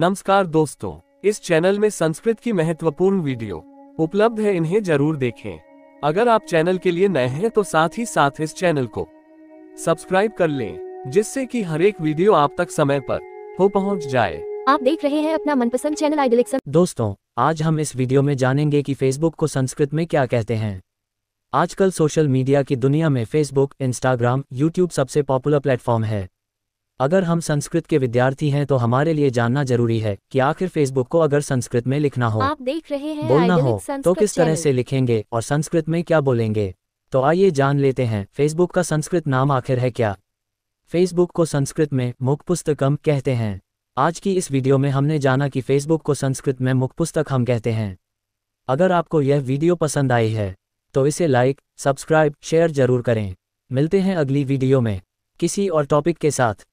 नमस्कार दोस्तों इस चैनल में संस्कृत की महत्वपूर्ण वीडियो उपलब्ध है इन्हें जरूर देखें अगर आप चैनल के लिए नए हैं तो साथ ही साथ इस चैनल को सब्सक्राइब कर लें जिससे कि हर एक वीडियो आप तक समय पर हो पहुंच जाए आप देख रहे हैं अपना मनपसंद चैनल आइडल दोस्तों आज हम इस वीडियो में जानेंगे की फेसबुक को संस्कृत में क्या कहते हैं आजकल सोशल मीडिया की दुनिया में फेसबुक इंस्टाग्राम यूट्यूब सबसे पॉपुलर प्लेटफॉर्म है अगर हम संस्कृत के विद्यार्थी हैं तो हमारे लिए जानना जरूरी है कि आखिर फेसबुक को अगर संस्कृत में लिखना हो आप देख रहे हैं बोलना हो तो किस तरह से लिखेंगे और संस्कृत में क्या बोलेंगे तो आइए जान लेते हैं फेसबुक का संस्कृत नाम आखिर है क्या फेसबुक को संस्कृत में मुख पुस्तकम कहते हैं आज की इस वीडियो में हमने जाना कि फेसबुक को संस्कृत में मुख पुस्तक हम कहते हैं अगर आपको यह वीडियो पसंद आई है तो इसे लाइक सब्सक्राइब शेयर जरूर करें मिलते हैं अगली वीडियो में किसी और टॉपिक के साथ